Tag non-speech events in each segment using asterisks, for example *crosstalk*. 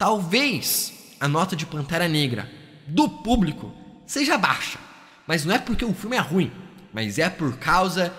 Talvez a nota de Pantera Negra do público seja baixa, mas não é porque o filme é ruim, mas é por causa.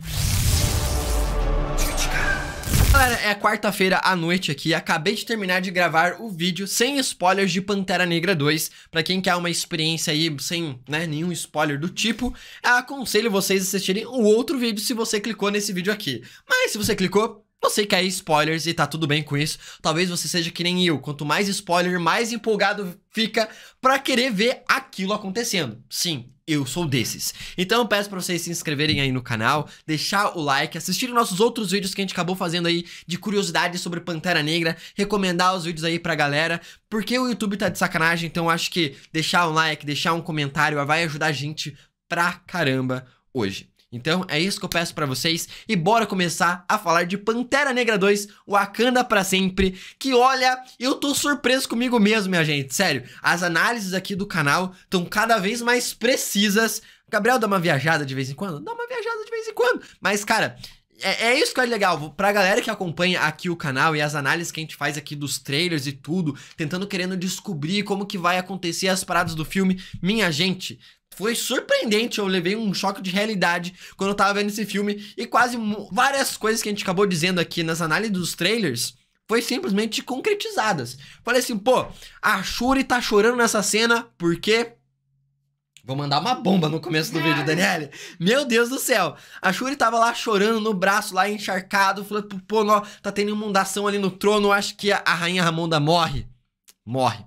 Galera, é quarta-feira à noite aqui, acabei de terminar de gravar o vídeo sem spoilers de Pantera Negra 2, pra quem quer uma experiência aí sem né, nenhum spoiler do tipo, aconselho vocês a assistirem o outro vídeo se você clicou nesse vídeo aqui. Mas se você clicou, eu sei que é spoilers e tá tudo bem com isso. Talvez você seja que nem eu. Quanto mais spoiler, mais empolgado fica para querer ver aquilo acontecendo. Sim, eu sou desses. Então eu peço para vocês se inscreverem aí no canal, deixar o like, assistirem nossos outros vídeos que a gente acabou fazendo aí de curiosidade sobre Pantera Negra, recomendar os vídeos aí pra galera, porque o YouTube tá de sacanagem, então acho que deixar um like, deixar um comentário vai ajudar a gente pra caramba hoje. Então é isso que eu peço para vocês e bora começar a falar de Pantera Negra 2, Wakanda para sempre, que olha, eu tô surpreso comigo mesmo, minha gente, sério. As análises aqui do canal estão cada vez mais precisas. Gabriel dá uma viajada de vez em quando? Dá uma viajada de vez em quando. Mas cara, é, é, isso que é legal. Pra galera que acompanha aqui o canal e as análises que a gente faz aqui dos trailers e tudo, tentando querendo descobrir como que vai acontecer as paradas do filme, minha gente, foi surpreendente. Eu levei um choque de realidade quando eu tava vendo esse filme e quase várias coisas que a gente acabou dizendo aqui nas análises dos trailers foi simplesmente concretizadas. Falei assim, pô, a Shuri tá chorando nessa cena porque Vou mandar uma bomba no começo do vídeo, Daniele. Meu Deus do céu. A Shuri tava lá chorando no braço, lá encharcado, falando, pô, não tá tendo inundação ali no trono, acho que a rainha Ramonda morre. Morre.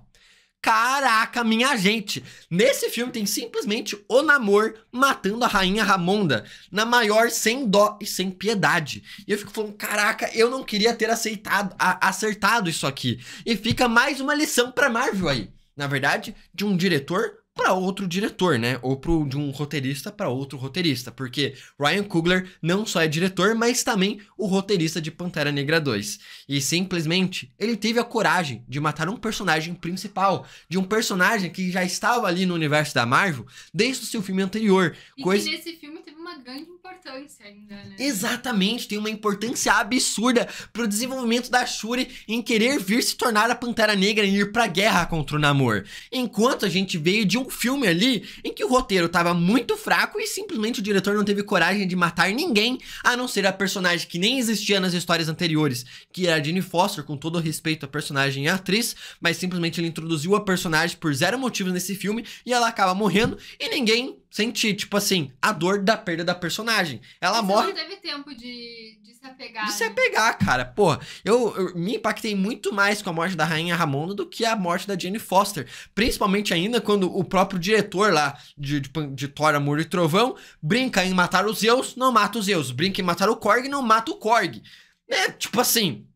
Caraca, minha gente! Nesse filme tem simplesmente o Namor matando a rainha Ramonda, na maior sem dó e sem piedade. E eu fico falando, caraca, eu não queria ter aceitado, a, acertado isso aqui. E fica mais uma lição pra Marvel aí. Na verdade, de um diretor para outro diretor, né? Ou pro, de um roteirista para outro roteirista, porque Ryan Coogler não só é diretor, mas também o roteirista de Pantera Negra 2. E simplesmente ele teve a coragem de matar um personagem principal, de um personagem que já estava ali no universo da Marvel desde o seu filme anterior. E coisa... que nesse filme teve uma grande importância ainda, né? Exatamente, tem uma importância absurda pro desenvolvimento da Shuri em querer vir se tornar a Pantera Negra e ir pra guerra contra o Namor. Enquanto a gente veio de um um filme ali em que o roteiro estava muito fraco e simplesmente o diretor não teve coragem de matar ninguém, a não ser a personagem que nem existia nas histórias anteriores, que era a Jane Foster, com todo respeito à personagem e à atriz, mas simplesmente ele introduziu a personagem por zero motivos nesse filme e ela acaba morrendo e ninguém sentir, tipo assim, a dor da perda da personagem. Ela Você morre. Não teve tempo de, de se apegar. De né? se apegar, cara. Porra, eu, eu, me impactei muito mais com a morte da Rainha ramona do que a morte da Jane Foster. Principalmente ainda quando o próprio diretor lá de, de, de Thor, Amor e Trovão brinca em matar os Zeus, não mata os Zeus. Brinca em matar o Korg, não mata o Korg. né tipo assim,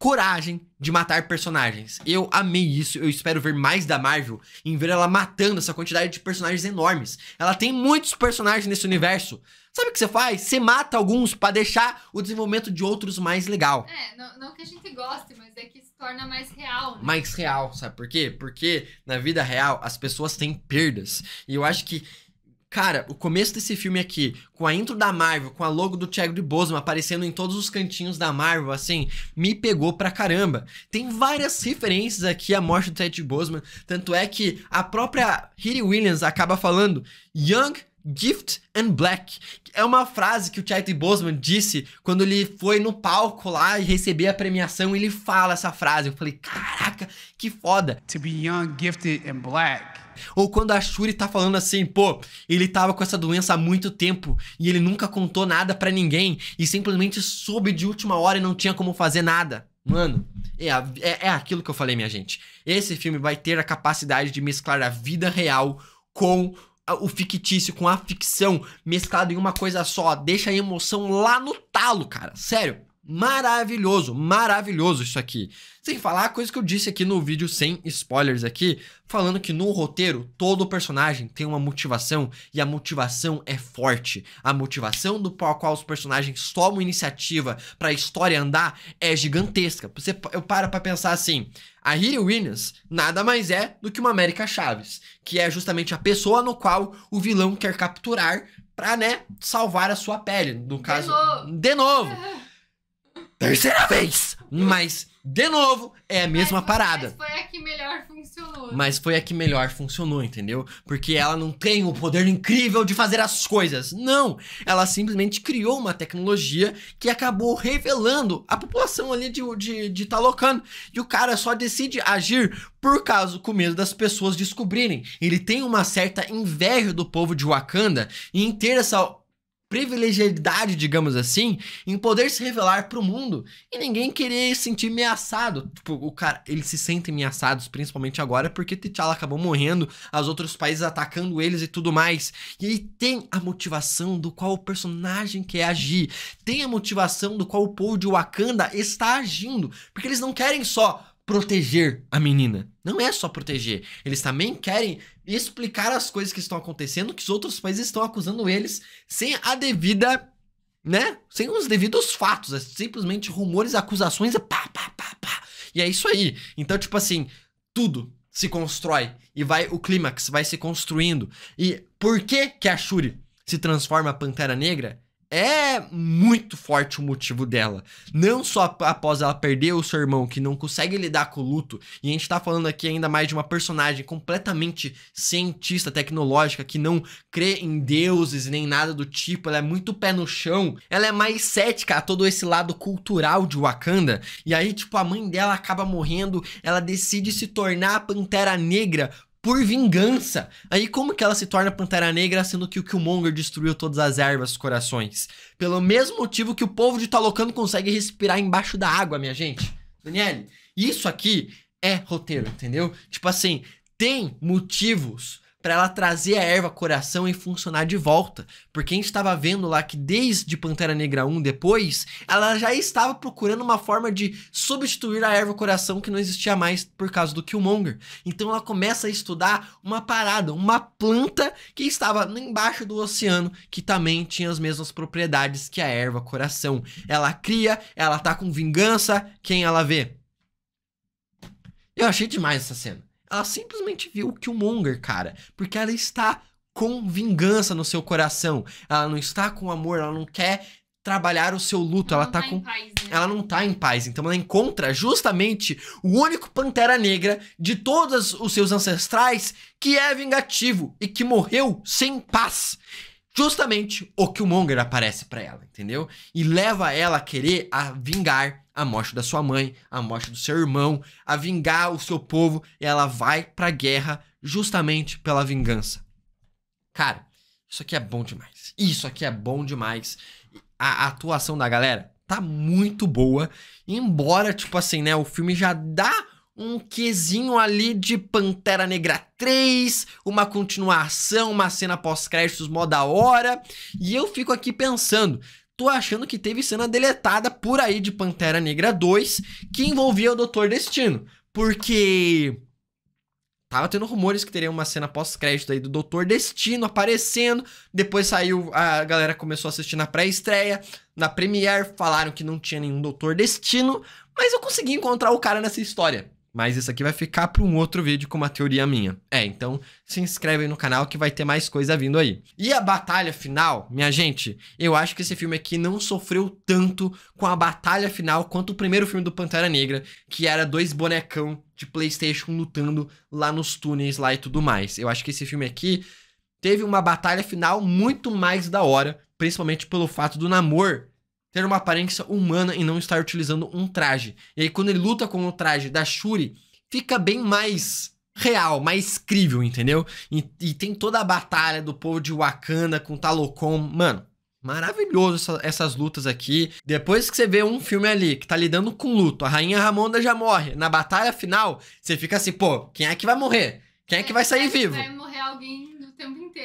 coragem de matar personagens. Eu amei isso, eu espero ver mais da Marvel em ver ela matando essa quantidade de personagens enormes. Ela tem muitos personagens nesse universo. Sabe o que você faz? Você mata alguns para deixar o desenvolvimento de outros mais legal. É, não, não que a gente goste, mas é que se torna mais real. Né? Mais real, sabe por quê? Porque na vida real as pessoas têm perdas. E eu acho que Cara, o começo desse filme aqui, com a intro da Marvel, com a logo do Thiago de Bosma aparecendo em todos os cantinhos da Marvel, assim, me pegou pra caramba. Tem várias referências aqui à morte do Ted Bosman, tanto é que a própria Hiri Williams acaba falando Young Gift and Black. É uma frase que o Chadwick Bosman disse quando ele foi no palco lá e recebeu a premiação, ele fala essa frase. Eu falei, caraca, que foda. To be young, gifted and black ou quando a Shuri tá falando assim, pô, ele tava com essa doença há muito tempo e ele nunca contou nada para ninguém e simplesmente soube de última hora e não tinha como fazer nada. Mano, é, é, é aquilo que eu falei, minha gente. Esse filme vai ter a capacidade de mesclar a vida real com o fictício com a ficção mesclado em uma coisa só, deixa a emoção lá no talo, cara. Sério maravilhoso, maravilhoso isso aqui. Sem falar a coisa que eu disse aqui no vídeo sem spoilers aqui, falando que no roteiro todo personagem tem uma motivação e a motivação é forte. A motivação do qual os personagens tomam iniciativa para a história andar é gigantesca. Você eu paro para pensar assim, a Hilary Williams nada mais é do que uma América Chaves, que é justamente a pessoa no qual o vilão quer capturar para, né, salvar a sua pele, no caso. De novo. De novo. *laughs* terceira vez. Mas, de novo, é a mesma mas, parada. Mas foi a que melhor funcionou. Mas foi a que melhor funcionou, entendeu? Porque ela não tem o poder incrível de fazer as coisas. Não! Ela simplesmente criou uma tecnologia que acabou revelando a população ali de, de, de Talocan. Tá e o cara só decide agir por causa com medo das pessoas descobrirem. Ele tem uma certa inveja do povo de Wakanda e em ter essa privilegialidade, digamos assim, em poder se revelar para o mundo e ninguém querer se sentir ameaçado. Tipo, o cara, eles se sentem ameaçados, principalmente agora, porque T'Challa acabou morrendo, as outros países atacando eles e tudo mais. E aí tem a motivação do qual o personagem quer agir, tem a motivação do qual o povo de Wakanda está agindo, porque eles não querem só proteger a menina. Não é só proteger. Eles também querem explicar as coisas que estão acontecendo, que os outros países estão acusando eles sem a devida. Né? Sem os devidos fatos. É simplesmente rumores, acusações e pá, pá, pá, pá. E é isso aí. Então, tipo assim, tudo se constrói e vai o clímax vai se construindo. E por que que a Shuri se transforma a Pantera Negra? é muito forte o motivo dela. Não só após ela perder o seu irmão, que não consegue lidar com o luto, e a gente tá falando aqui ainda mais de uma personagem completamente cientista, tecnológica, que não crê em deuses nem nada do tipo, ela é muito pé no chão, ela é mais cética a todo esse lado cultural de Wakanda. E aí, tipo, a mãe dela acaba morrendo, ela decide se tornar a Pantera Negra por vingança. Aí como que ela se torna Pantera Negra, sendo que o Killmonger destruiu todas as ervas e corações? Pelo mesmo motivo que o povo de Talocano consegue respirar embaixo da água, minha gente. Daniele, isso aqui é roteiro, entendeu? Tipo assim, tem motivos para ela trazer a erva coração e funcionar de volta. Porque a gente estava vendo lá que desde Pantera Negra 1 depois, ela já estava procurando uma forma de substituir a erva coração que não existia mais por causa do Killmonger. Então ela começa a estudar uma parada, uma planta que estava embaixo do oceano, que também tinha as mesmas propriedades que a erva coração. Ela cria, ela tá com vingança, quem ela vê? Eu achei demais essa cena. Ela simplesmente viu o Killmonger, cara, porque ela está com vingança no seu coração. Ela não está com amor, ela não quer trabalhar o seu luto, ela, ela tá, tá com paz, né? ela não tá em paz. Então ela encontra justamente o único pantera negra de todos os seus ancestrais que é vingativo e que morreu sem paz justamente o Killmonger aparece para ela, entendeu? E leva ela a querer a vingar a morte da sua mãe, a morte do seu irmão, a vingar o seu povo, e ela vai pra guerra justamente pela vingança. Cara, isso aqui é bom demais. Isso aqui é bom demais. A, a atuação da galera tá muito boa, embora tipo assim, né, o filme já dá um quesinho ali de Pantera Negra 3, uma continuação, uma cena pós-créditos mó da hora. E eu fico aqui pensando, tô achando que teve cena deletada por aí de Pantera Negra 2 que envolvia o Doutor Destino, porque Tava tendo rumores que teria uma cena pós-crédito aí do Doutor Destino aparecendo. Depois saiu, a galera começou a assistir na pré-estreia. Na Premiere falaram que não tinha nenhum Doutor Destino. Mas eu consegui encontrar o cara nessa história. Mas isso aqui vai ficar para um outro vídeo com uma teoria minha. É, então se inscreve aí no canal que vai ter mais coisa vindo aí. E a batalha final, minha gente, eu acho que esse filme aqui não sofreu tanto com a batalha final quanto o primeiro filme do Pantera Negra, que era dois bonecão de PlayStation lutando lá nos túneis lá e tudo mais. Eu acho que esse filme aqui teve uma batalha final muito mais da hora, principalmente pelo fato do Namor ter uma aparência humana e não estar utilizando um traje. E aí, quando ele luta com o traje da Shuri, fica bem mais real, mais crível, entendeu? E, e tem toda a batalha do povo de Wakanda com Talocon. Mano, maravilhoso essa, essas lutas aqui. Depois que você vê um filme ali que tá lidando com luto, a Rainha Ramonda já morre. Na batalha final, você fica assim, pô, quem é que vai morrer? Quem é que vai sair é vivo? Vai morrer alguém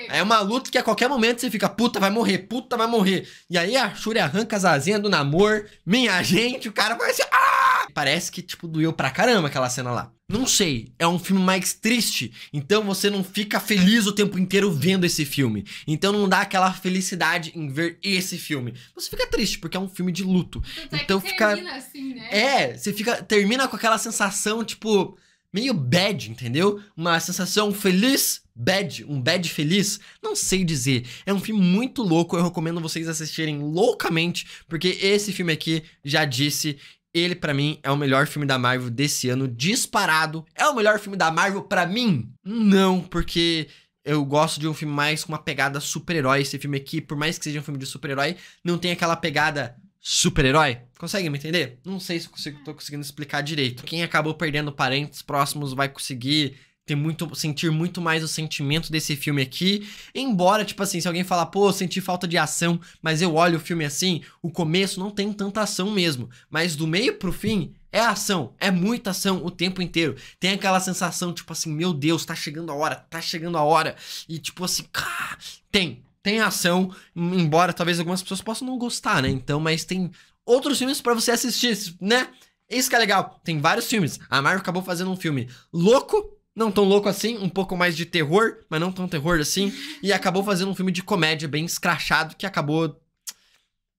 é uma luta que a qualquer momento você fica, puta, vai morrer, puta, vai morrer. E aí a Shuri arranca as asinhas do namor, minha *laughs* gente, o cara vai assim, ah! Parece que, tipo, doeu pra caramba aquela cena lá. Não sei, é um filme mais triste, então você não fica feliz o tempo inteiro vendo esse filme. Então não dá aquela felicidade em ver esse filme. Você fica triste porque é um filme de luto. Então, então fica assim, né? É, você fica termina com aquela sensação tipo meio bad, entendeu? Uma sensação feliz, bad, um bad feliz, não sei dizer. É um filme muito louco, eu recomendo vocês assistirem loucamente, porque esse filme aqui, já disse, ele para mim é o melhor filme da Marvel desse ano disparado. É o melhor filme da Marvel para mim? Não, porque eu gosto de um filme mais com uma pegada super-herói. Esse filme aqui, por mais que seja um filme de super-herói, não tem aquela pegada super-herói? Consegue me entender? Não sei se eu consigo, tô conseguindo explicar direito. Quem acabou perdendo parentes próximos vai conseguir ter muito, sentir muito mais o sentimento desse filme aqui. Embora, tipo assim, se alguém falar, pô, eu senti falta de ação, mas eu olho o filme assim, o começo não tem tanta ação mesmo. Mas do meio pro fim, é ação, é muita ação o tempo inteiro. Tem aquela sensação, tipo assim, meu Deus, tá chegando a hora, tá chegando a hora. E tipo assim, cá, tem tem ação, embora talvez algumas pessoas possam não gostar, né? Então, mas tem outros filmes para você assistir, né? Isso que é legal. Tem vários filmes. A Marvel acabou fazendo um filme louco, não tão louco assim, um pouco mais de terror, mas não tão terror assim, e acabou fazendo um filme de comédia bem escrachado que acabou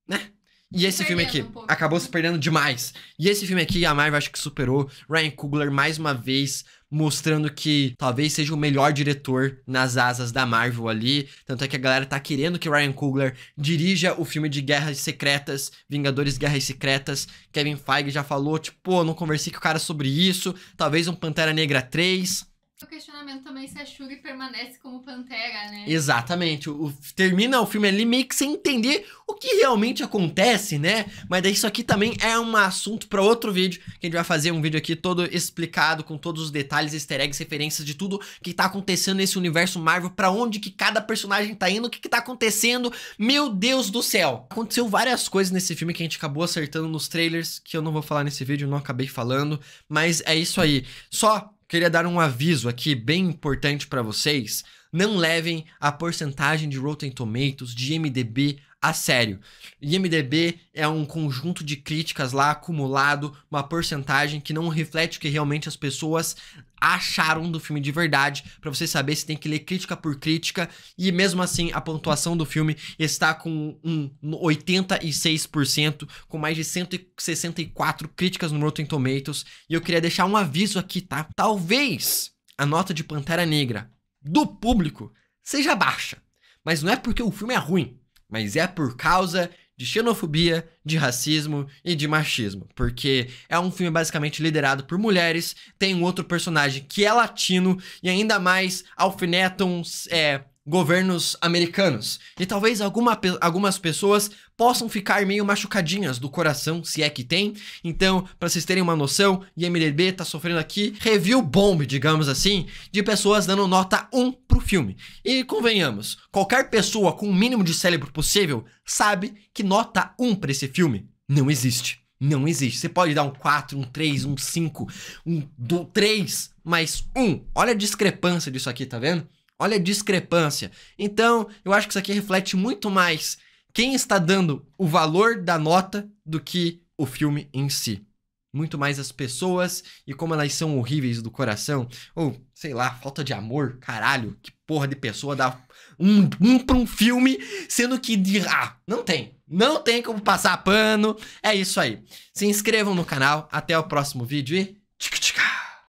né? E esse filme aqui um acabou se perdendo demais. E esse filme aqui, a Marvel acho que superou. Ryan Coogler, mais uma vez, mostrando que talvez seja o melhor diretor nas asas da Marvel ali. Tanto é que a galera tá querendo que Ryan Coogler dirija o filme de Guerras Secretas, Vingadores Guerras Secretas. Kevin Feige já falou, tipo, pô, não conversei com o cara sobre isso. Talvez um Pantera Negra 3. O questionamento também é se a Shuri permanece como Pantera, né? Exatamente. O, termina o filme ali meio que sem entender o que realmente acontece, né? Mas daí isso aqui também é um assunto para outro vídeo, que a gente vai fazer um vídeo aqui todo explicado, com todos os detalhes, easter eggs, referências de tudo que tá acontecendo nesse universo Marvel, para onde que cada personagem tá indo, o que que tá acontecendo. Meu Deus do céu! Aconteceu várias coisas nesse filme que a gente acabou acertando nos trailers, que eu não vou falar nesse vídeo, não acabei falando, mas é isso aí. Só queria dar um aviso aqui bem importante para vocês não levem a porcentagem de Rotten Tomatoes, de MDB a sério. IMDB é um conjunto de críticas lá acumulado, uma porcentagem que não reflete o que realmente as pessoas acharam do filme de verdade, para você saber você tem que ler crítica por crítica, e mesmo assim a pontuação do filme está com um 86%, com mais de 164 críticas no Rotten Tomatoes, e eu queria deixar um aviso aqui, tá? Talvez a nota de Pantera Negra do público seja baixa. Mas não é porque o filme é ruim, mas é por causa de xenofobia, de racismo e de machismo. Porque é um filme basicamente liderado por mulheres, tem um outro personagem que é latino e ainda mais alfinetam é, governos americanos. E talvez alguma, algumas pessoas possam ficar meio machucadinhas do coração, se é que tem. Então, para vocês terem uma noção, IMDB tá sofrendo aqui review bomb, digamos assim, de pessoas dando nota 1 pro filme. E convenhamos, qualquer pessoa com o mínimo de cérebro possível sabe que nota 1 para esse filme não existe. Não existe. Você pode dar um 4, um 3, um 5, um 3, mais um. Olha a discrepância disso aqui, tá vendo? Olha a discrepância. Então, eu acho que isso aqui reflete muito mais quem está dando o valor da nota do que o filme em si. Muito mais as pessoas e como elas são horríveis do coração. Ou, sei lá, falta de amor. Caralho, que porra de pessoa dá um, um pra um filme, sendo que. Ah, não tem. Não tem como passar pano. É isso aí. Se inscrevam no canal. Até o próximo vídeo e.